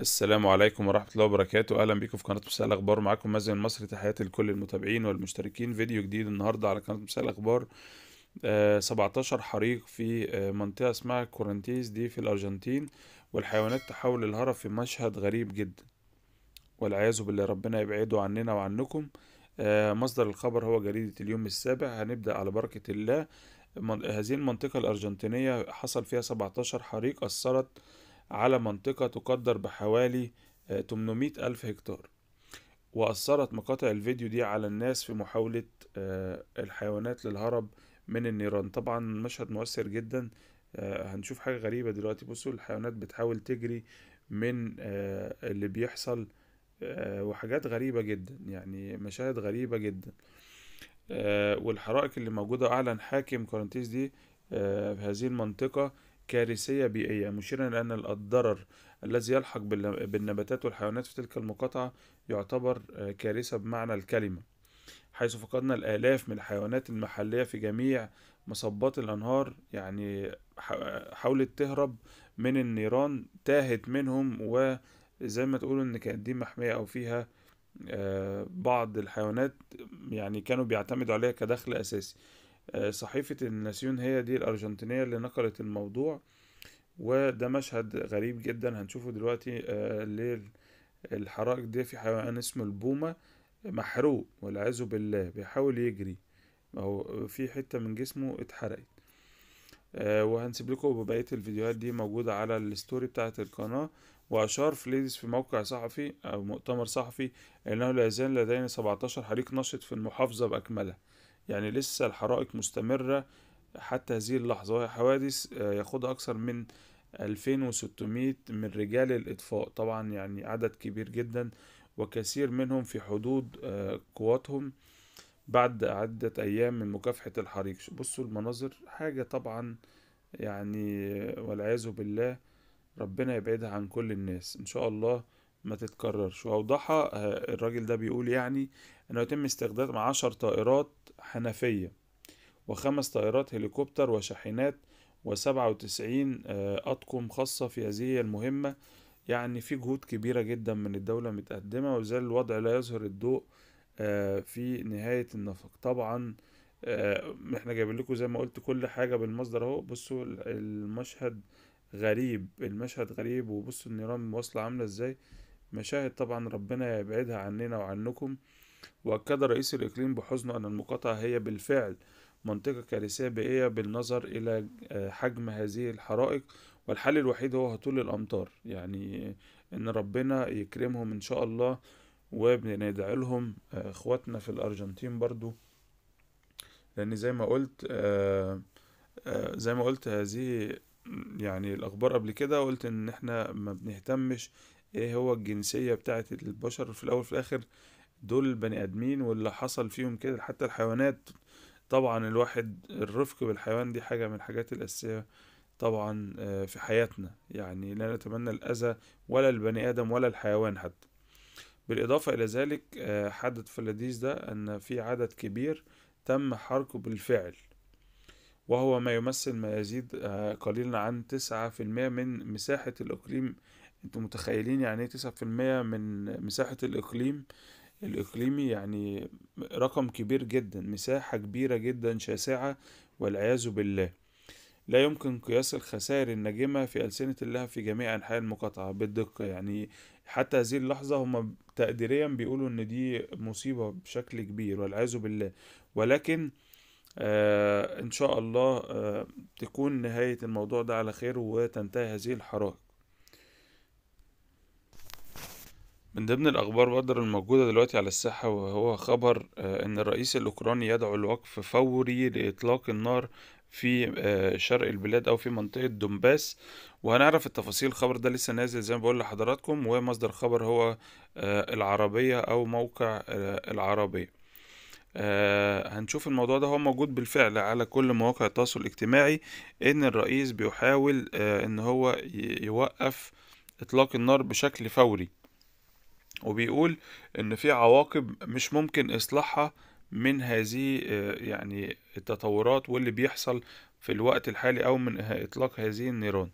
السلام عليكم ورحمة الله وبركاته أهلا بيكم في قناة مساء الأخبار معاكم مازن المصري تحياتي لكل المتابعين والمشتركين فيديو جديد النهاردة على قناة مساء الأخبار آه 17 حريق في آه، منطقة اسمها كورنتيز دي في الأرجنتين والحيوانات تحول الهرب في مشهد غريب جدا والعياذ بالله ربنا يبعده عننا وعنكم آه، مصدر الخبر هو جريدة اليوم السابع هنبدأ على بركة الله هذه المنطقة الأرجنتينية حصل فيها 17 حريق أثرت على منطقة تقدر بحوالي 800 آه، ألف هكتار وأثرت مقاطع الفيديو دي على الناس في محاولة آه، الحيوانات للهرب من النيران طبعا مشهد مؤثر جدا آه، هنشوف حاجة غريبة دلوقتي بصوا الحيوانات بتحاول تجري من اللي بيحصل وحاجات غريبة جدا يعني مشاهد غريبة جدا والحرائق اللي موجودة أعلن حاكم كورنتيز دي في هذه المنطقة كارثية بيئية مشيرا إلى أن الضرر الذي يلحق بالنباتات والحيوانات في تلك المقاطعة يعتبر آه، كارثة بمعنى الكلمة حيث فقدنا الآلاف من الحيوانات المحلية في جميع مصبات الأنهار يعني حاولت تهرب من النيران تاهت منهم وزي ما تقولوا إن كانت دي محمية أو فيها آه، بعض الحيوانات يعني كانوا بيعتمدوا عليها كدخل أساسي آه، صحيفة الناسيون هي دي الأرجنتينية اللي نقلت الموضوع وده مشهد غريب جدا هنشوفه دلوقتي آه، للحرائق دي في حيوان اسمه البومة محروق والعياذ بالله بيحاول يجري أو في حتة من جسمه اتحرقت آه، وهنسيب لكم بقية الفيديوهات دي موجودة على الستوري بتاعة القناة وأشار فليدز في موقع صحفي أو مؤتمر صحفي أنه لا يزال لدينا 17 حريق نشط في المحافظة بأكملها يعني لسه الحرائق مستمرة حتى هذه اللحظة وهي حوادث آه، ياخدها أكثر من 2600 من رجال الإطفاء طبعا يعني عدد كبير جدا وكثير منهم في حدود آه، قواتهم بعد عدة أيام من مكافحة الحريق بصوا المناظر حاجة طبعا يعني والعياذ بالله ربنا يبعدها عن كل الناس إن شاء الله ما تتكررش وأوضحها آه، الراجل ده بيقول يعني إنه يتم استخدام عشر طائرات حنفية وخمس طائرات هليكوبتر وشاحنات وسبعة وتسعين آه، أطقم خاصة في هذه المهمة يعني في جهود كبيرة جدا من الدولة متقدمة وزال الوضع لا يظهر الضوء آه، في نهاية النفق طبعا آه، احنا جايبين لكم زي ما قلت كل حاجة بالمصدر اهو بصوا المشهد غريب المشهد غريب وبصوا النيران واصلة عاملة ازاي مشاهد طبعا ربنا يبعدها عننا وعنكم وأكد رئيس الإقليم بحزنه أن المقاطعة هي بالفعل منطقة كارثية بيئية بالنظر إلى آه، حجم هذه الحرائق والحل الوحيد هو هطول الأمطار يعني آه، إن ربنا يكرمهم إن شاء الله وبندعي لهم آه، إخواتنا في الأرجنتين برضو لأن زي ما قلت زي ما قلت هذه يعني الأخبار قبل كده قلت إن إحنا ما بنهتمش إيه هو الجنسية بتاعة البشر في الأول في الآخر دول البني ادمين واللي حصل فيهم كده حتى الحيوانات طبعا الواحد الرفق بالحيوان دي حاجه من الحاجات الاساسيه طبعا آه، في حياتنا يعني لا نتمنى الاذى ولا البني ادم ولا الحيوان حتى بالاضافه الى ذلك آه، حدث في اللذيذ ده ان في عدد كبير تم حرقه بالفعل وهو ما يمثل ما يزيد آه، قليلا عن تسعة في المية من مساحة الإقليم أنتم متخيلين يعني إيه تسعة في المية من مساحة الإقليم الإقليمي يعني رقم كبير جدا مساحة كبيرة جدا شاسعة والعياذ بالله لا يمكن قياس الخسائر الناجمة في ألسنة الله في جميع أنحاء المقاطعة بالدقة يعني حتى هذه اللحظة هم تقديريا بيقولوا إن دي مصيبة بشكل كبير والعياذ بالله ولكن آه إن شاء الله آه تكون نهاية الموضوع ده على خير وتنتهي هذه الحرائق من ضمن الأخبار بقدر الموجودة دلوقتي على الساحة وهو خبر آه، إن الرئيس الأوكراني يدعو لوقف فوري لإطلاق النار في آه، شرق البلاد أو في منطقة دومباس وهنعرف التفاصيل الخبر ده لسه نازل زي ما بقول لحضراتكم ومصدر خبر هو آه، العربية أو موقع العربية هنشوف الموضوع ده هو موجود بالفعل على كل مواقع التواصل الاجتماعي ان الرئيس بيحاول ان هو يوقف اطلاق النار بشكل فوري وبيقول ان في عواقب مش ممكن اصلاحها من هذه آه، يعني التطورات واللي بيحصل في الوقت الحالي او من اطلاق هذه النيران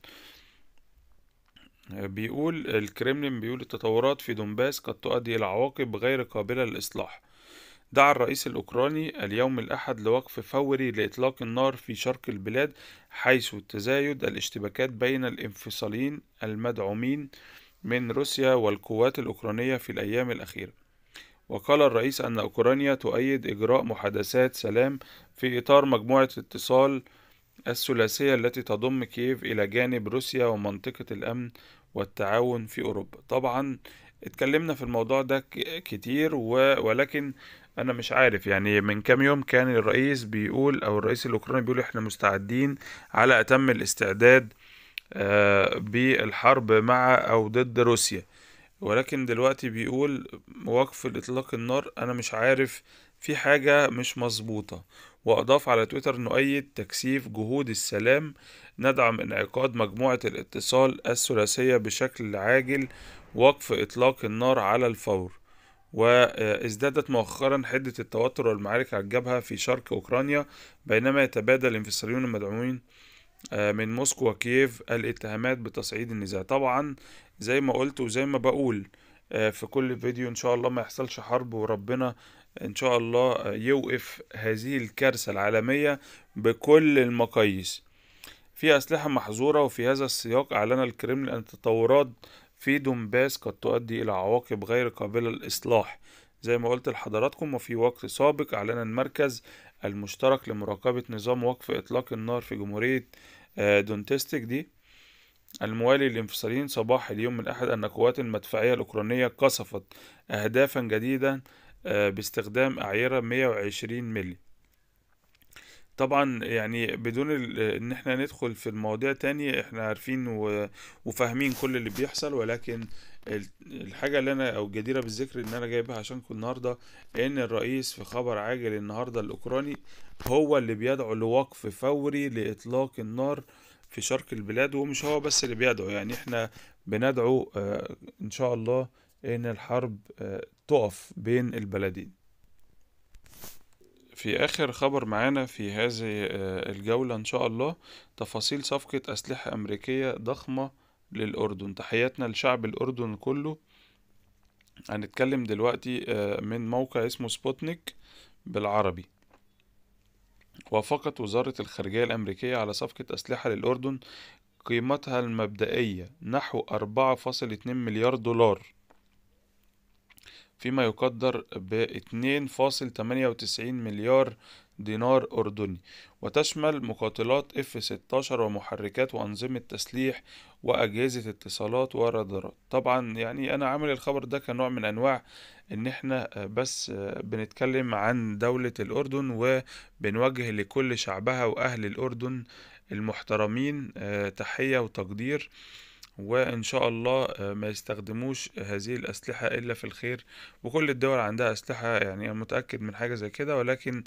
آه، بيقول الكرملين بيقول التطورات في دونباس قد تؤدي إلى عواقب غير قابلة للإصلاح دعا الرئيس الأوكراني اليوم الأحد لوقف فوري لإطلاق النار في شرق البلاد حيث تزايد الاشتباكات بين الانفصاليين المدعومين من روسيا والقوات الأوكرانية في الأيام الأخيرة وقال الرئيس أن أوكرانيا تؤيد إجراء محادثات سلام في إطار مجموعة اتصال الثلاثية التي تضم كييف إلى جانب روسيا ومنطقة الأمن والتعاون في أوروبا طبعا اتكلمنا في الموضوع ده كتير و... ولكن انا مش عارف يعني من كام يوم كان الرئيس بيقول او الرئيس الاوكراني بيقول احنا مستعدين على اتم الاستعداد بالحرب مع أو ضد روسيا ولكن دلوقتي بيقول وقف الاطلاق النار أنا مش عارف في حاجة مش مظبوطة وأضاف على تويتر نؤيد تكثيف جهود السلام ندعم انعقاد مجموعة الاتصال الثلاثية بشكل عاجل وقف إطلاق النار على الفور وازدادت مؤخرا حدة التوتر والمعارك على الجبهة في شرق أوكرانيا بينما يتبادل الانفصاليون المدعومين آه، من موسكو وكييف الاتهامات بتصعيد النزاع طبعا زي ما قلت وزي ما بقول آه، في كل فيديو ان شاء الله ما يحصلش حرب وربنا ان شاء الله آه، يوقف هذه الكارثة العالمية بكل المقاييس في أسلحة محظورة وفي هذا السياق أعلن الكرملين أن التطورات في دومباس قد تؤدي إلى عواقب غير قابلة للإصلاح زي ما قلت لحضراتكم وفي وقت سابق أعلن المركز المشترك لمراقبة نظام وقف إطلاق النار في جمهورية آه، دونتستيك دي الموالي للانفصاليين صباح اليوم الأحد أن قوات المدفعية الأوكرانية قصفت أهدافا جديدة آه، باستخدام أعيرة 120 ملي طبعا يعني بدون ان احنا ندخل في المواضيع تاني احنا عارفين وفاهمين كل اللي بيحصل ولكن الحاجه اللي انا او الجديره بالذكر ان انا جايبها عشانكم النهارده ان الرئيس في خبر عاجل النهارده الاوكراني هو اللي بيدعو لوقف فوري لاطلاق النار في شرق البلاد ومش هو بس اللي بيدعو يعني احنا بندعو آه، ان شاء الله ان الحرب آه، تقف بين البلدين في آخر خبر معانا في هذه آه، الجولة إن شاء الله تفاصيل صفقة أسلحة أمريكية ضخمة للأردن تحياتنا لشعب الأردن كله هنتكلم دلوقتي آه، من موقع اسمه سبوتنيك بالعربي وافقت وزارة الخارجية الأمريكية على صفقة أسلحة للأردن قيمتها المبدئية نحو 4.2 مليار دولار فيما يقدر ب 2.98 مليار دينار أردني وتشمل مقاتلات F-16 ومحركات وأنظمة تسليح واجهزه اتصالات ورادارات طبعا يعني انا عامل الخبر ده كنوع من انواع ان احنا آه، بس آه، بنتكلم عن دوله الاردن وبنوجه لكل شعبها واهل الاردن المحترمين آه، تحيه وتقدير وإن شاء الله آه، ما يستخدموش هذه الأسلحة إلا في الخير وكل الدول عندها أسلحة يعني أنا متأكد من حاجة زي كده ولكن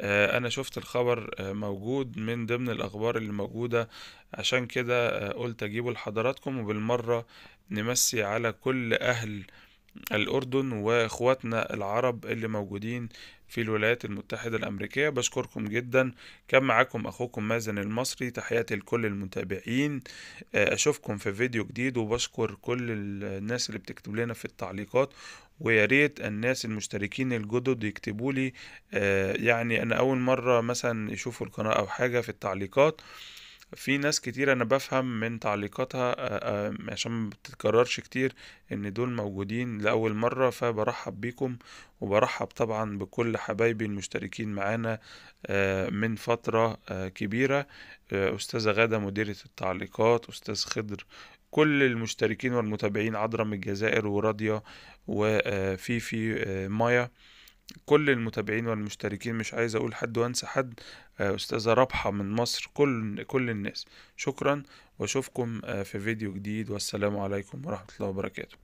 آه، أنا شفت الخبر آه، موجود من ضمن الأخبار اللي موجودة عشان كده قلت أجيبه لحضراتكم وبالمرة نمسي على كل أهل الأردن وإخواتنا العرب اللي موجودين في الولايات المتحدة الأمريكية بشكركم جدا كان معاكم أخوكم مازن المصري تحياتي لكل المتابعين آه، أشوفكم في فيديو جديد وبشكر كل الناس اللي بتكتب لنا في التعليقات وياريت الناس المشتركين الجدد يكتبوا لي آه، يعني أنا أول مرة مثلا يشوفوا القناة أو حاجة في التعليقات في ناس كتير انا بفهم من تعليقاتها عشان ما بتتكررش كتير ان دول موجودين لاول مرة فبرحب بيكم وبرحب طبعا بكل حبايبي المشتركين معانا من فترة كبيرة استاذة غادة مديرة التعليقات استاذ خضر كل المشتركين والمتابعين عذرا من الجزائر وراضيه وفيفي مايا كل المتابعين والمشتركين مش عايز اقول حد وانسى حد آه، استاذه رابحه من مصر كل كل الناس شكرا واشوفكم آه، في فيديو جديد والسلام عليكم ورحمه الله وبركاته